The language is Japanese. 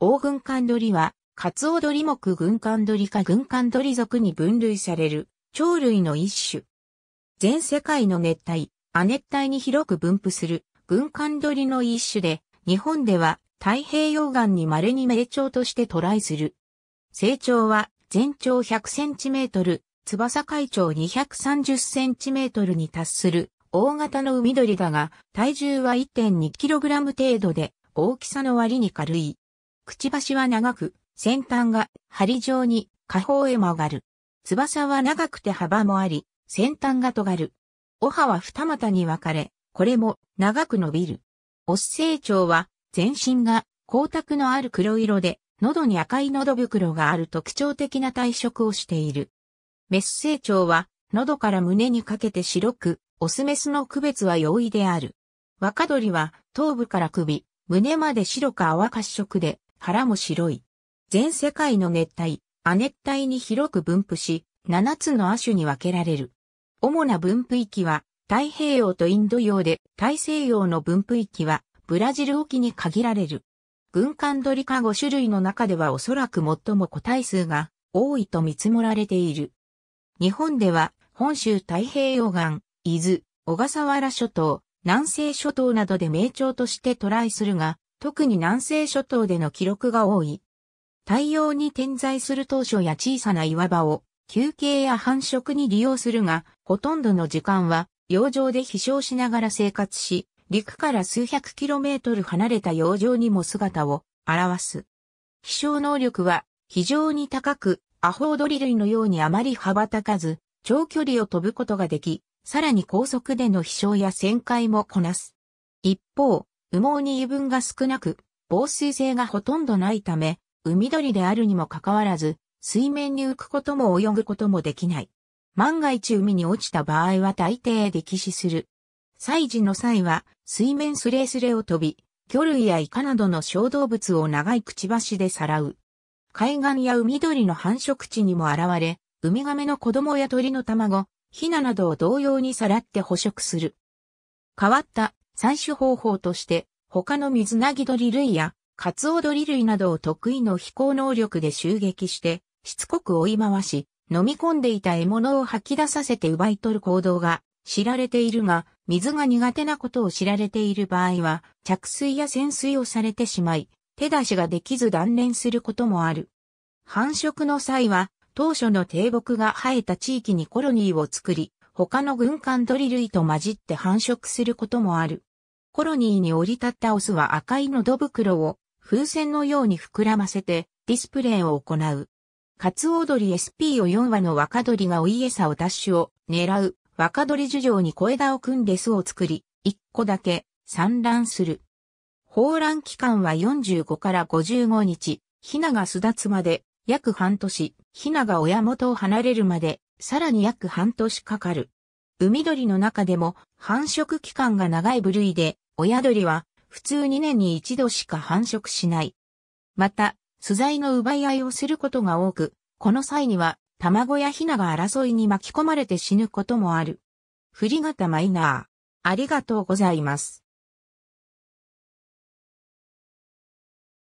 大軍艦鳥は、カツオドリ目軍艦鳥か軍艦鳥属に分類される、鳥類の一種。全世界の熱帯、亜熱帯に広く分布する、軍艦鳥の一種で、日本では太平洋岸に稀に名鳥として渡来する。成長は全長 100cm、翼海長 230cm に達する大型の海鳥だが、体重は 1.2kg 程度で、大きさの割に軽い。くちばしは長く、先端が針状に下方へ曲がる。翼は長くて幅もあり、先端が尖る。お歯は二股に分かれ、これも長く伸びる。オス成長は全身が光沢のある黒色で、喉に赤い喉袋がある特徴的な体色をしている。メス成長は喉から胸にかけて白く、オスメスの区別は容易である。若鳥は頭部から首、胸まで白か淡褐色で、腹も白い。全世界の熱帯、亜熱帯に広く分布し、7つの亜種に分けられる。主な分布域は、太平洋とインド洋で、大西洋の分布域は、ブラジル沖に限られる。軍艦ドリカゴ種類の中ではおそらく最も個体数が多いと見積もられている。日本では、本州太平洋岸、伊豆、小笠原諸島、南西諸島などで名鳥としてトライするが、特に南西諸島での記録が多い。太陽に点在する当初や小さな岩場を休憩や繁殖に利用するが、ほとんどの時間は洋上で飛翔しながら生活し、陸から数百キロメートル離れた洋上にも姿を表す。飛翔能力は非常に高く、アホウドリ類のようにあまり羽ばたかず、長距離を飛ぶことができ、さらに高速での飛翔や旋回もこなす。一方、羽毛に油分が少なく、防水性がほとんどないため、海鳥であるにもかかわらず、水面に浮くことも泳ぐこともできない。万が一海に落ちた場合は大抵溺死する。祭事の際は、水面すれすれを飛び、魚類やイカなどの小動物を長いくちばしでさらう。海岸や海鳥の繁殖地にも現れ、ウミガメの子供や鳥の卵、ヒナなどを同様にさらって捕食する。変わった採取方法として、他の水なぎ鳥類や、カツオ鳥類などを得意の飛行能力で襲撃して、しつこく追い回し、飲み込んでいた獲物を吐き出させて奪い取る行動が知られているが、水が苦手なことを知られている場合は、着水や潜水をされてしまい、手出しができず断念することもある。繁殖の際は、当初の低木が生えた地域にコロニーを作り、他の軍艦鳥類と混じって繁殖することもある。コロニーに降り立ったオスは赤い喉袋を風船のように膨らませてディスプレイを行う。カツオドリ SP を4羽の若鳥が追い餌をダッシュを狙う若鳥樹上に小枝を組んで巣を作り、1個だけ産卵する。放卵期間は45から55日、ヒナが巣立つまで約半年、ヒナが親元を離れるまでさらに約半年かかる。海鳥の中でも繁殖期間が長い部類で、親鳥は普通2年に一度しか繁殖しない。また、素材の奪い合いをすることが多く、この際には卵やヒナが争いに巻き込まれて死ぬこともある。フリガタマイナー。ありがとうございます。